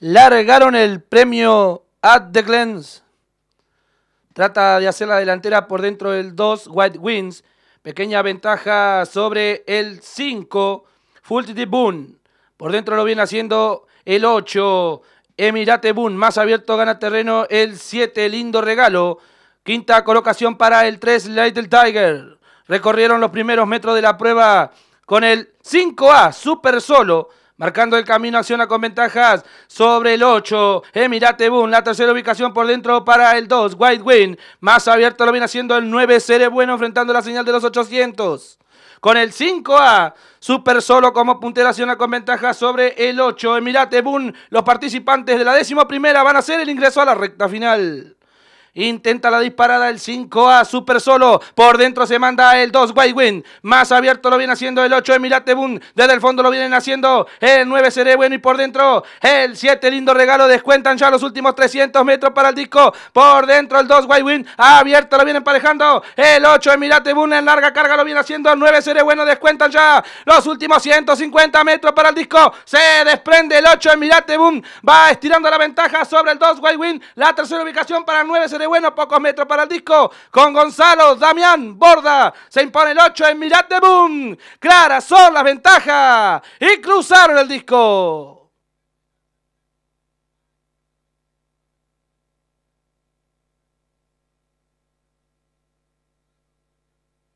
largaron el premio At the Glens. Trata de hacer la delantera por dentro del 2, White Wings. Pequeña ventaja sobre el 5, de Boon. Por dentro lo viene haciendo el 8, Emirate Boon. Más abierto gana terreno el 7, lindo regalo. Quinta colocación para el 3, Little Tiger. Recorrieron los primeros metros de la prueba con el 5A, super solo. Marcando el camino, acciona con ventajas sobre el 8. Emirate Boom, la tercera ubicación por dentro para el 2. White Win, más abierto lo viene haciendo el 9. Cere Bueno enfrentando la señal de los 800. Con el 5A, Super Solo como puntera acciona con ventajas sobre el 8. Emirate Boom, los participantes de la décima primera van a hacer el ingreso a la recta final. Intenta la disparada el 5A, super solo. Por dentro se manda el 2, White Win. Más abierto lo viene haciendo el 8, Emirate Boom. Desde el fondo lo vienen haciendo el 9, Seré Bueno. Y por dentro el 7, lindo regalo. Descuentan ya los últimos 300 metros para el disco. Por dentro el 2, White Win. Abierto lo viene emparejando el 8, Emirate Boom. En larga carga lo viene haciendo el 9, Seré Bueno. Descuentan ya los últimos 150 metros para el disco. Se desprende el 8, Emirate Boom. Va estirando la ventaja sobre el 2, White Win. La tercera ubicación para el 9, Seré bueno, pocos metros para el disco. Con Gonzalo, Damián, Borda. Se impone el 8 en Mirad de Boom. Clara, son las ventajas. Y cruzaron el disco.